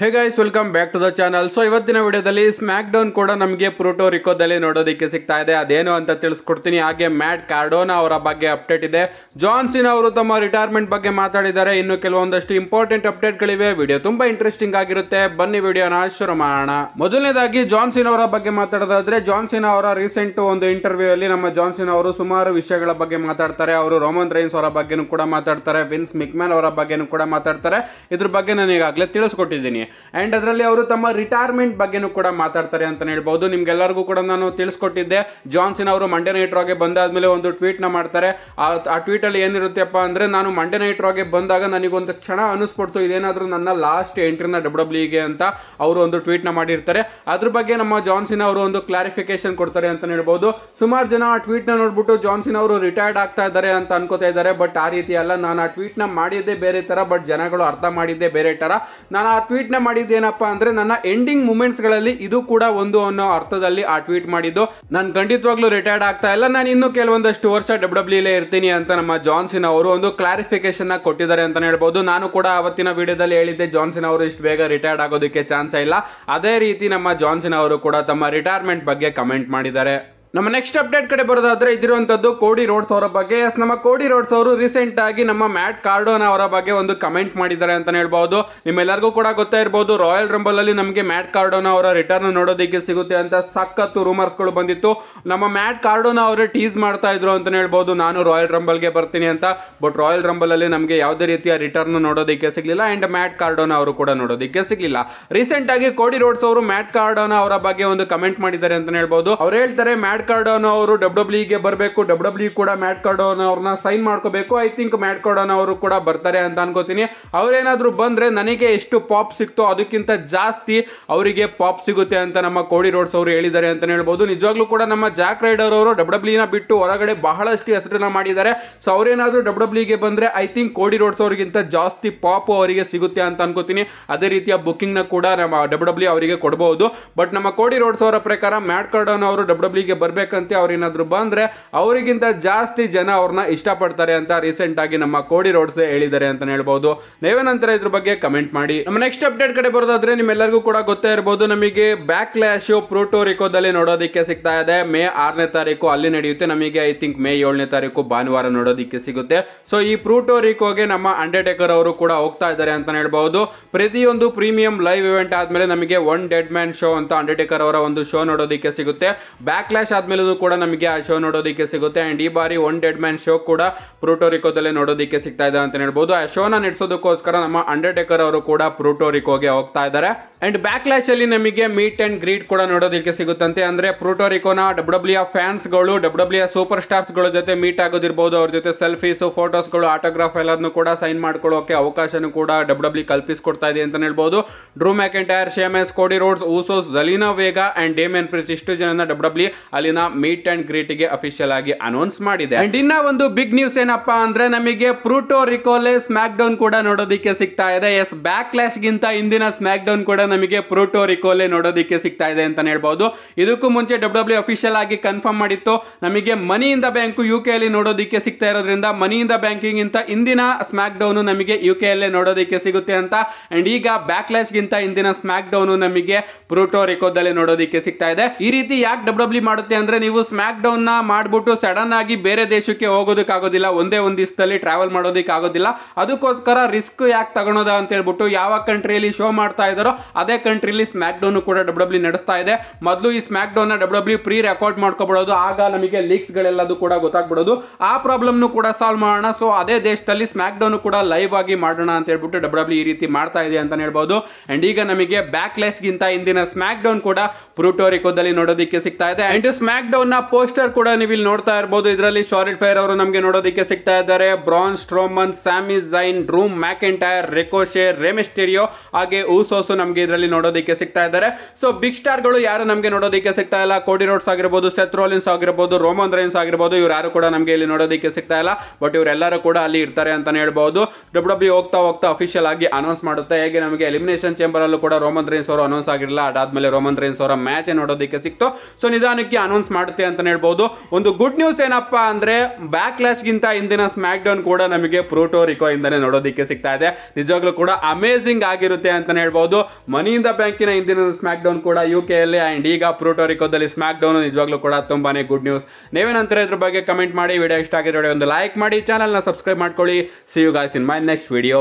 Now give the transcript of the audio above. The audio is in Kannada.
hey guys welcome back to the channel so ಇವತ್ತಿನ ವಿಡಿಯೋದಲ್ಲಿ ಸ್ಮ್ಯಾಕ್ ಡೌನ್ ಕೂಡ ನಮಗೆ ಪ್ರೋಟೋ ರಿಕೋದಲ್ಲಿ ನೋಡೋದಕ್ಕೆ ಸಿಗ್ತಾ ಇದೆ ಅದೇನು ಅಂತ ತಿಳಿಸ್ಕೊಡ್ತೀನಿ ಹಾಗೆ ಮ್ಯಾಟ್ ಕಾರ್ಡೋನಾ ಅವರ ಬಗ್ಗೆ ಅಪ್ಡೇಟ್ ಇದೆ ಜಾನ್ಸಿನ್ ಅವರು ತಮ್ಮ ರಿಟೈರ್ಮೆಂಟ್ ಬಗ್ಗೆ ಮಾತಾಡಿದ್ದಾರೆ ಇನ್ನು ಕೆಲವೊಂದಷ್ಟು ಇಂಪಾರ್ಟೆಂಟ್ ಅಪ್ಡೇಟ್ಗಳಿವೆ ವಿಡಿಯೋ ತುಂಬಾ ಇಂಟ್ರೆಸ್ಟಿಂಗ್ ಆಗಿರುತ್ತೆ ಬನ್ನಿ ವಿಡಿಯೋನ ಶುರು ಮಾಡೋಣ ಮೊದಲನೇದಾಗಿ ಜಾನ್ಸಿನ್ ಅವರ ಬಗ್ಗೆ ಮಾತಾಡೋದಾದ್ರೆ ಜಾನ್ಸಿನ್ ಅವರ ರೀಸೆಂಟ್ ಒಂದು ಇಂಟರ್ವ್ಯೂ ಅಲ್ಲಿ ನಮ್ಮ ಜಾನ್ಸಿನ್ ಅವರು ಸುಮಾರು ವಿಷಯಗಳ ಬಗ್ಗೆ ಮಾತಾಡ್ತಾರೆ ಅವರು ರೋಮನ್ ರೈನ್ಸ್ ಅವರ ಬಗ್ಗೆನೂ ಕೂಡ ಮಾತಾಡ್ತಾರೆ ವಿನ್ಸ್ ಮಿಕ್ಮ್ಯಾನ್ ಅವರ ಬಗ್ಗೆನೂ ಕೂಡ ಮಾತಾಡ್ತಾರೆ ಇದ್ರ ಬಗ್ಗೆ ನಾನು ಈಗಾಗಲೇ ತಿಳಿಸ್ಕೊಟ್ಟಿದ್ದೀನಿ ಅಂಡ್ ಅದರಲ್ಲಿ ಅವರು ತಮ್ಮ ರಿಟೈರ್ಮೆಂಟ್ ಬಗ್ಗೆನೂ ಕೂಡ ಮಾತಾಡ್ತಾರೆ ಅಂತ ಹೇಳ್ಬೋದು ನಿಮ್ಗೆಲ್ಲರಿಗೂ ಕೂಡ ನಾನು ತಿಳಿಸ್ಕೊಟ್ಟಿದ್ದೆ ಜಾನ್ಸನ್ ಅವರು ಮಂಡೆ ನೈಟ್ ರಾಗೆ ಬಂದಾದ್ಮೇಲೆ ಒಂದು ಟ್ವೀಟ್ ನ ಮಾಡ್ತಾರೆ ಆ ಟ್ವೀಟಲ್ಲಿ ಏನಿರುತ್ತೆಪ್ಪ ಅಂದ್ರೆ ನಾನು ಮಂಡೆ ನೈಟ್ ರಾಗೆ ಬಂದಾಗ ನನಗೊಂದು ಕ್ಷಣ ಅನಿಸ್ಕೊಡ್ತು ಇದೇನಾದರೂ ನನ್ನ ಲಾಸ್ಟ್ ಎಂಟ್ರಿನ ಡಬ್ಲ್ಯೂ ಗೆ ಅಂತ ಅವರು ಒಂದು ಟ್ವೀಟ್ ನ ಮಾಡಿರ್ತಾರೆ ಅದ್ರ ಬಗ್ಗೆ ನಮ್ಮ ಜಾನ್ಸನ್ ಅವರು ಒಂದು ಕ್ಲಾರಿಫಿಕೇಶನ್ ಕೊಡ್ತಾರೆ ಅಂತ ಹೇಳ್ಬೋದು ಸುಮಾರು ಜನ ಆ ಟ್ವೀಟ್ನ ನೋಡ್ಬಿಟ್ಟು ಜಾನ್ಸನ್ ಅವರು ರಿಟೈರ್ಡ್ ಆಗ್ತಾ ಇದ್ದಾರೆ ಅಂತ ಅನ್ಕೋತಾ ಇದ್ದಾರೆ ಬಟ್ ಆ ರೀತಿ ಅಲ್ಲ ನಾನು ಆ ಟ್ವೀಟ್ ನ ಮಾಡಿದ್ದೆ ಬೇರೆ ಥರ ಬಟ್ ಜನಗಳು ಅರ್ಥ ಮಾಡಿದ್ದೇ ಬೇರೆ ಥರ ನಾನು ಆ ಟ್ವೀಟ್ ಯೋಚನೆ ಮಾಡಿದ್ದೇನಪ್ಪ ಅಂದ್ರೆ ನನ್ನ ಎಂಡಿಂಗ್ ಗಳಲ್ಲಿ ಇದು ಕೂಡ ಒಂದು ಅನ್ನೋ ಅರ್ಥದಲ್ಲಿ ಆ ಟ್ವೀಟ್ ಮಾಡಿದ್ದು ನಾನು ಖಂಡಿತವಾಗ್ಲೂ ರಿಟೈರ್ಡ್ ಆಗ್ತಾ ಇಲ್ಲ ನಾನು ಇನ್ನು ಕೆಲವೊಂದಷ್ಟು ವರ್ಷ ಡಬ್ಲ್ಯೂ ಡಬ್ಲ್ಯೂಲೇ ಇರ್ತೀನಿ ಅಂತ ನಮ್ಮ ಜಾನ್ಸಿನ್ ಅವರು ಒಂದು ಕ್ಲಾರಿಫಿಕೇಶನ್ ಕೊಟ್ಟಿದ್ದಾರೆ ಅಂತ ಹೇಳ್ಬೋದು ನಾನು ಕೂಡ ಅವತ್ತಿನ ವಿಡಿಯೋದಲ್ಲಿ ಹೇಳಿದ್ದೆ ಜಾನ್ಸನ್ ಅವರು ಇಷ್ಟು ಬೇಗ ರಿಟೈರ್ಡ್ ಆಗೋದಕ್ಕೆ ಚಾನ್ಸ್ ಇಲ್ಲ ಅದೇ ರೀತಿ ನಮ್ಮ ಜಾನ್ಸನ್ ಅವರು ಕೂಡ ತಮ್ಮ ರಿಟೈರ್ಮೆಂಟ್ ಬಗ್ಗೆ ಕಮೆಂಟ್ ಮಾಡಿದ್ದಾರೆ ನಮ್ಮ ನೆಕ್ಸ್ಟ್ ಅಪ್ಡೇಟ್ ಕಡೆ ಬರೋದಾದ್ರೆ ಇದಿರುವಂಥದ್ದು ಕೋಡಿ ರೋಡ್ಸ್ ಅವರ ಬಗ್ಗೆ ಎಸ್ ನಮ್ಮ ಕೋಡಿ ರೋಡ್ಸ್ ಅವರು ರೀಸೆಂಟ್ ಆಗಿ ನಮ್ಮ ಮ್ಯಾಟ್ ಕಾರ್ಡೋನ ಅವರ ಬಗ್ಗೆ ಒಂದು ಕಮೆಂಟ್ ಮಾಡಿದ್ದಾರೆ ಅಂತ ಹೇಳ್ಬಹುದು ನಿಮ್ಮೆಲ್ಲರಿಗೂ ಕೂಡ ಗೊತ್ತಾ ಇರಬಹುದು ರಾಯಲ್ ರಂಬಲ್ ಅಲ್ಲಿ ನಮಗೆ ಮ್ಯಾಟ್ ಕಾರ್ಡೋನ ಅವರ ರಿಟರ್ನ್ ನೋಡೋದಕ್ಕೆ ಸಿಗುತ್ತೆ ಅಂತ ಸಖತ್ತು ರೂಮರ್ಸ್ ಗಳು ಬಂದಿತ್ತು ನಮ್ಮ ಮ್ಯಾಟ್ ಕಾರ್ಡೋನ ಅವರು ಟೀಸ್ ಮಾಡ್ತಾ ಇದ್ರು ಅಂತಾನೆ ಹೇಳ್ಬಹುದು ನಾನು ರಾಯಲ್ ರಂಬಲ್ ಗೆ ಬರ್ತೀನಿ ಅಂತ ಬಟ್ ರಾಯಲ್ ರಂಬಲ್ ಅಲ್ಲಿ ನಮಗೆ ಯಾವುದೇ ರೀತಿಯ ರಿಟರ್ನ್ ನೋಡೋದಕ್ಕೆ ಸಿಗಲಿಲ್ಲ ಅಂಡ್ ಮ್ಯಾಟ್ ಕಾರ್ಡೋನ ಅವರು ಕೂಡ ನೋಡೋದಕ್ಕೆ ಸಿಗಲಿಲ್ಲ ರೀಸೆಂಟ್ ಆಗಿ ಕೋಡಿ ರೋಡ್ಸ್ ಅವರು ಮ್ಯಾಟ್ ಕಾರ್ಡೋನ ಅವರ ಬಗ್ಗೆ ಒಂದು ಕಮೆಂಟ್ ಮಾಡಿದ್ದಾರೆ ಅಂತಾನೆ ಹೇಳ್ಬಹುದು ಅವ್ರು ಹೇಳ್ತಾರೆ ಮ್ಯಾಟ್ ಮ್ಯಾಟ್ ಕಾರ್ಡೋನ ಅವರು ಡಬ್ಲ್ಯೂಬ್ಲ್ಯೂಗೆ ಬರಬೇಕು ಡಬ್ಲ್ಯೂ ಕೂಡ ಮ್ಯಾಟ್ ಕಾರ್ಡೋನ ಅವ್ರನ್ನ ಸೈನ್ ಮಾಡ್ಕೋಬೇಕು ಐ ಥಿಂಕ್ ಮ್ಯಾಟ್ ಕಾರ್ಡೋನ ಅವರು ಕೂಡ ಬರ್ತಾರೆ ಅಂತ ಅನ್ಕೋತೀನಿ ಅವರೇನಾದರೂ ಬಂದ್ರೆ ನನಗೆ ಎಷ್ಟು ಪಾಪ್ ಸಿಕ್ತೋ ಅದಕ್ಕಿಂತ ಜಾಸ್ತಿ ಅವರಿಗೆ ಪಾಪ್ ಸಿಗುತ್ತೆ ಅಂತ ನಮ್ಮ ಕೋಡಿ ರೋಡ್ಸ್ ಅವರು ಹೇಳಿದ್ದಾರೆ ಅಂತ ಹೇಳ್ಬೋದು ನಿಜವಾಗ್ಲೂ ಕೂಡ ನಮ್ಮ ಜಾಕ್ ರೈಡರ್ ಅವರು e ನ ಬಿಟ್ಟು ಹೊರಗಡೆ ಬಹಳಷ್ಟು ಹೆಸರನ್ನ ಮಾಡಿದ್ದಾರೆ ಸೊ ಅವರೇನಾದರೂ e ಗೆ ಬಂದ್ರೆ ಐ ಥಿಂಕ್ ಕೋಡಿ ರೋಡ್ಸ್ ಅವರಿಗಿಂತ ಜಾಸ್ತಿ ಪಾಪ್ ಅವರಿಗೆ ಸಿಗುತ್ತೆ ಅಂತ ಅನ್ಕೋತೀನಿ ಅದೇ ರೀತಿಯ ನ ಕೂಡ ನಮ್ಮ ಡಬ್ಲ್ಯೂ e ಅವರಿಗೆ ಕೊಡಬಹುದು ಬಟ್ ನಮ್ಮ ಕೋಡಿ ರೋಡ್ಸ್ ಅವರ ಪ್ರಕಾರ ಮ್ಯಾಟ್ ಕಾರ್ಡನ್ ಅವರು ಡಬ್ಲ್ಯೂಬ್ಲ್ಯೂಗೆ ಬರ್ ತರಬೇಕಂತೆ ಅವ್ರೇನಾದ್ರು ಬಂದರೆ ಅವರಿಗಿಂತ ಜಾಸ್ತಿ ಜನ ಅವ್ರನ್ನ ಇಷ್ಟಪಡ್ತಾರೆ ಅಂತ ರೀಸೆಂಟ್ ಆಗಿ ನಮ್ಮ ಕೋಡಿ ರೋಡ್ಸ್ ಹೇಳಿದ್ದಾರೆ ಅಂತ ಹೇಳ್ಬೋದು ನೀವೇನಂತಾರೆ ಇದ್ರ ಬಗ್ಗೆ ಕಮೆಂಟ್ ಮಾಡಿ ನಮ್ಮ ನೆಕ್ಸ್ಟ್ ಅಪ್ಡೇಟ್ ಕಡೆ ಬರೋದಾದ್ರೆ ನಿಮ್ಮೆಲ್ಲರಿಗೂ ಕೂಡ ಗೊತ್ತೇ ಇರಬಹುದು ನಮಗೆ ಬ್ಯಾಕ್ ಲ್ಯಾಶು ಪ್ರೋಟೋರಿಕೋದಲ್ಲಿ ನೋಡೋದಕ್ಕೆ ಸಿಗ್ತಾ ಇದೆ ಮೇ ಆರನೇ ತಾರೀಕು ಅಲ್ಲಿ ನಡೆಯುತ್ತೆ ನಮಗೆ ಐ ಥಿಂಕ್ ಮೇ ಏಳನೇ ತಾರೀಕು ಭಾನುವಾರ ನೋಡೋದಕ್ಕೆ ಸಿಗುತ್ತೆ ಸೊ ಈ ಪ್ರೂಟೋರಿಕೋಗೆ ನಮ್ಮ ಅಂಡರ್ಟೇಕರ್ ಅವರು ಕೂಡ ಹೋಗ್ತಾ ಇದ್ದಾರೆ ಅಂತ ಹೇಳ್ಬಹುದು ಪ್ರತಿಯೊಂದು ಪ್ರೀಮಿಯಂ ಲೈವ್ ಇವೆಂಟ್ ಆದ್ಮೇಲೆ ನಮಗೆ ಒನ್ ಡೆಡ್ ಮ್ಯಾನ್ ಶೋ ಅಂತ ಅಂಡರ್ಟೇಕರ್ ಅವರ ಒಂದು ಶೋ ನೋಡೋದಕ್ಕೆ ಸಿಗುತ್ತೆ ಬ್ಯಾಕ್ ಲ್ಯಾಶ್ ಮೇಲೆ ಕೂಡ ನಮಗೆ ಆ ಶೋ ನೋಡೋದಕ್ಕೆ ಸಿಗುತ್ತೆ ಅಂಡ್ ಈ ಬಾರಿ ಒನ್ ಡೆಡ್ ಮ್ಯಾನ್ ಶೋ ಕೂಡ ಪ್ರೂಟೋರಿಕೋದಲ್ಲೇ ನೋಡೋದಕ್ಕೆ ಸಿಗ್ತಾ ಇದೆ ಅಂತ ಹೇಳ್ಬೋದು ಆ ಶೋನ ನಡೆಸೋದಕ್ಕೋಸ್ಕರ ನಮ್ಮ ಅಂಡರ್ಟೇಕರ್ ಅವರು ಕೂಡ ಪ್ರೂಟೋರಿಕೋಗೆ ಹೋಗ್ತಾ ಇದ್ದಾರೆ ಅಂಡ್ ಬ್ಯಾಕ್ಲಾಶ್ ಅಲ್ಲಿ ನಮಗೆ ಮೀಟ್ ಅಂಡ್ ಗ್ರೀಟ್ ಕೂಡ ನೋಡೋದಕ್ಕೆ ಸಿಗುತ್ತಂತೆ ಅಂದ್ರೆ ಪ್ರೂಟೋರಿಕೋನ ಡಬ್ಲ್ಯೂ ಫ್ಯಾನ್ಸ್ ಗಳು ಗಳು ಡಬ್ಲ್ಯೂ ಡಬ್ಲ್ಯೂ ಸೂಪರ್ ಗಳ ಜೊತೆ ಮೀಟ್ ಆಗೋದಿರ್ಬೋದು ಅವ್ರ ಜೊತೆ ಸೆಲ್ಫೀಸ್ ಫೋಟೋಸ್ ಗಳು ಆಟೋಗ್ರಾಫ್ ಎಲ್ಲದನ್ನು ಕೂಡ ಸೈನ್ ಮಾಡ್ಕೊಳ್ಳೋಕೆ ಅವಕಾಶನೂ ಕೂಡ ಡಬ್ಲ್ಯೂ e ಡಬ್ಲ್ಯೂ ಇದೆ ಅಂತ ಹೇಳ್ಬೋದು Drew McIntyre Sheamus Cody Rhodes Usos Zelina and Damian Priest ಇಷ್ಟು ಜನ ಡಬ್ಲ್ಯೂ e ಅಲ್ಲಿ ದಿನ ಮೀಟ್ ಅಂಡ್ ಗೆ ಅಫಿಷಿಯಲ್ ಆಗಿ ಅನೌನ್ಸ್ ಮಾಡಿದೆ ಅಂಡ್ ಇನ್ನ ಒಂದು ಬಿಗ್ ನ್ಯೂಸ್ ಏನಪ್ಪಾ ಅಂದ್ರೆ ನಮಗೆ ಪ್ರೋಟೋ ರಿಕೋಲೆ ಸ್ಮ್ಯಾಕ್ ಡೌನ್ ಕೂಡ ನೋಡೋದಿಕ್ಕೆ ಸಿಗ್ತಾ ಇದೆ ಎಸ್ ಬ್ಯಾಕ್ ಕ್ಲಾಶ್ ಗಿಂತ ಇಂದಿನ ಸ್ಮ್ಯಾಕ್ ಡೌನ್ ಕೂಡ ನಮಗೆ ಪ್ರೋಟೋ ರಿಕೋಲೆ ನೋಡೋದಿಕ್ಕೆ ಸಿಗ್ತಾ ಇದೆ ಅಂತ ಹೇಳ್ಬಹುದು ಇದಕ್ಕೂ ಮುಂಚೆ ಡಬ್ಲ್ಯೂ ಡಬ್ಲ್ಯೂ ಅಫಿಷಿಯಲ್ ಆಗಿ ಕನ್ಫರ್ಮ್ ಮಾಡಿತ್ತು ನಮಗೆ ಮನಿಯಿಂದ ಬ್ಯಾಂಕ್ ಯು ಕೆ ಅಲ್ಲಿ ನೋಡೋದಿಕ್ಕೆ ಸಿಗ್ತಾ ಇರೋದ್ರಿಂದ ಮನಿ ಇಂದ ಬ್ಯಾಂಕಿಂಗ್ ಗಿಂತ ಇಂದಿನ ಸ್ಮ್ಯಾಕ್ ಡೌನ್ ನಮಗೆ ಯು ಕೆ ಅಲ್ಲೇ ನೋಡೋದಿಕ್ಕೆ ಸಿಗುತ್ತೆ ಅಂತ ಅಂಡ್ ಈಗ ಬ್ಯಾಕ್ ಕ್ಲಾಶ್ ಗಿಂತ ಇಂದಿನ ಸ್ಮ್ಯಾಕ್ ಡೌನ್ ನಮಗೆ ಪ್ರೋಟೋ ರಿಕೋದಲ್ಲಿ ನೋಡೋದಿಕ್ಕೆ ಸಿಗ್ತಾ ಇದೆ ಈ ರೀತಿ ಯಾಕೆ ಡಬ್ಲ್ಯೂ ಡಬ್ಲ್ಯೂ e ಮಾಡುತ್ತೆ ಅಂದ್ರೆ ಅಂದರೆ ನೀವು ಸ್ಮ್ಯಾಕ್ ನ ಮಾಡ್ಬಿಟ್ಟು ಸಡನ್ ಆಗಿ ಬೇರೆ ದೇಶಕ್ಕೆ ಹೋಗೋದಕ್ಕೆ ಆಗೋದಿಲ್ಲ ಒಂದೇ ಒಂದು ದಿವಸದಲ್ಲಿ ಟ್ರಾವೆಲ್ ಆಗೋದಿಲ್ಲ ಅದಕ್ಕೋಸ್ಕರ ರಿಸ್ಕ್ ಯಾಕೆ ತಗೊಳೋದ ಅಂತ ಹೇಳ್ಬಿಟ್ಟು ಯಾವ ಕಂಟ್ರಿಯಲ್ಲಿ ಶೋ ಮಾಡ್ತಾ ಇದ್ದಾರೋ ಅದೇ ಕಂಟ್ರಿಲಿ ಸ್ಮ್ಯಾಕ್ ಡೌನ್ ಕೂಡ ಡಬ್ಲ್ಯೂ e ನಡೆಸ್ತಾ ಇದೆ ಮೊದಲು ಈ ಸ್ಮ್ಯಾಕ್ ನ ಡಬ್ಲ್ಯೂ ಪ್ರೀ ರೆಕಾರ್ಡ್ ಮಾಡ್ಕೋಬಹುದು ಆಗ ನಮಗೆ ಲೀಕ್ಸ್ ಗಳೆಲ್ಲದೂ ಕೂಡ ಗೊತ್ತಾಗ್ಬಿಡೋದು ಆ ಪ್ರಾಬ್ಲಮ್ನು ಕೂಡ ಸಾಲ್ವ್ ಮಾಡೋಣ ಸೊ ಅದೇ ದೇಶದಲ್ಲಿ ಸ್ಮ್ಯಾಕ್ ಡೌನ್ ಕೂಡ ಲೈವ್ ಆಗಿ ಮಾಡೋಣ ಅಂತ ಹೇಳ್ಬಿಟ್ಟು ಡಬ್ಲ್ಯೂ e ಈ ರೀತಿ ಮಾಡ್ತಾ ಇದೆ ಅಂತ ಹೇಳ್ಬೋದು ಅಂಡ್ ಈಗ ನಮಗೆ ಬ್ಯಾಕ್ ಗಿಂತ ಇಂದಿನ ಸ್ಮ್ಯಾಕ್ ಡೌನ್ ಕೂಡ ಪ್ರೂಟೋರಿಕೋದಲ್ಲಿ ನೋಡೋದಕ್ಕೆ ಸಿಗ್ತಾ ಇದೆ ಅಂಡ್ ಸ್ಮ್ಯಾಕ್ ಡೌನ್ ನ ಪೋಸ್ಟರ್ ಕೂಡ ನೀವು ಇಲ್ಲಿ ನೋಡ್ತಾ ಇರಬಹುದು ಇದರಲ್ಲಿ ಶಾರಿಟ್ ಫೈರ್ ಅವರು ನಮಗೆ ನೋಡೋದಕ್ಕೆ ಸಿಗ್ತಾ ಇದ್ದಾರೆ ಬ್ರಾನ್ ಸ್ಟ್ರೋಮನ್ ಸ್ಯಾಮಿ ಜೈನ್ ರೂಮ್ ಮ್ಯಾಕ್ ಎಂಟೈರ್ ರೆಕೋಶೆ ರೆಮೆಸ್ಟೆರಿಯೋ ಹಾಗೆ ಊಸೋಸು ನಮಗೆ ಇದರಲ್ಲಿ ನೋಡೋದಕ್ಕೆ ಸಿಗ್ತಾ ಇದ್ದಾರೆ ಸೊ ಬಿಗ್ ಸ್ಟಾರ್ ಗಳು ಯಾರು ನಮಗೆ ನೋಡೋದಕ್ಕೆ ಸಿಗ್ತಾ ಇಲ್ಲ ಕೋಡಿ ರೋಡ್ಸ್ ಆಗಿರ್ಬೋದು ಸೆತ್ರೋಲಿನ್ಸ್ ಆಗಿರಬಹುದು ಆಗಿರ್ಬೋದು ರೋಮನ್ ರೈನ್ಸ್ ಆಗಿರ್ಬೋದು ಇವ್ರು ಯಾರು ಕೂಡ ನಮಗೆ ಇಲ್ಲಿ ನೋಡೋದಕ್ಕೆ ಸಿಗ್ತಾ ಇಲ್ಲ ಬಟ್ ಇವರೆಲ್ಲರೂ ಕೂಡ ಅಲ್ಲಿ ಇರ್ತಾರೆ ಅಂತಾನೆ ಹೇಳ್ಬಹುದು ಡಬ್ಲ್ಯೂ ಡಬ್ಲ್ಯೂ e ಹೋಗ್ತಾ ಹೋಗ್ತಾ ಅಫಿಷಿಯಲ್ ಆಗಿ ಅನೌನ್ಸ್ ಮಾಡುತ್ತೆ ಹೇಗೆ ನಮಗೆ ಎಲಿಮಿನೇಷನ್ ಚೇಂಬರ್ ಅಲ್ಲೂ ಕೂಡ ರೋಮನ್ ರೈನ್ಸ್ ಅವರು ಅನೌನ್ಸ್ ಆಗಿರಲಿಲ್ಲ ಅದಾದ್ಮೇಲೆ ರೋಮನ್ ರೈನ್ಸ್ ಅವರ ಮ್ಯಾಚ್ ನೋಡೋದಕ್ಕೆ ಸಿಕ್ತು ಸೊ ನಿಧಾನಕ್ಕೆ ಅನೌನ್ಸ್ ಮಾಡುತ್ತೆ ಅಂತ ಹೇಳ್ಬೋದು ಒಂದು ಗುಡ್ ನ್ಯೂಸ್ ಏನಪ್ಪಾ ಅಂದ್ರೆ ಬ್ಯಾಕ್ ಗಿಂತ ಇಂದಿನ ಸ್ಮ್ಯಾಕ್ ಡೌನ್ ಕೂಡ ನಮಗೆ ಪ್ರೋಟೋ ರಿಕೋ ಇಂದಾನೆ ಸಿಗ್ತಾ ಇದೆ ನಿಜವಾಗ್ಲೂ ಕೂಡ ಅಮೇಝಿಂಗ್ ಆಗಿರುತ್ತೆ ಅಂತ ಹೇಳ್ಬಹುದು ಮನಿಯಿಂದ ಬ್ಯಾಂಕಿನ ಇಂದಿನ ಸ್ಮ್ಯಾಕ್ ಡೌನ್ ಕೂಡ ಯು ಕೆ ಅಲ್ಲಿ ಅಂಡ್ ಈಗ ಪ್ರೋಟೋರಿಕೋದಲ್ಲಿ ಸ್ಮ್ಯಾಕ್ ಡೌನ್ ನಿಜವಾಗ್ಲೂ ಕೂಡ ತುಂಬಾನೇ ಗುಡ್ ನ್ಯೂಸ್ ನೀವೇನಂತಾರೆ ಇದ್ರ ಬಗ್ಗೆ ಕಮೆಂಟ್ ಮಾಡಿ ವಿಡಿಯೋ ಇಷ್ಟ ಆಗಿದ್ರೆ ಒಂದು ಲೈಕ್ ಮಾಡಿ ಚಾನಲ್ನ ಸಬ್ಸ್ಕ್ರೈಬ್ ಮಾಡ್ಕೊಳ್ಳಿ see you guys in my next video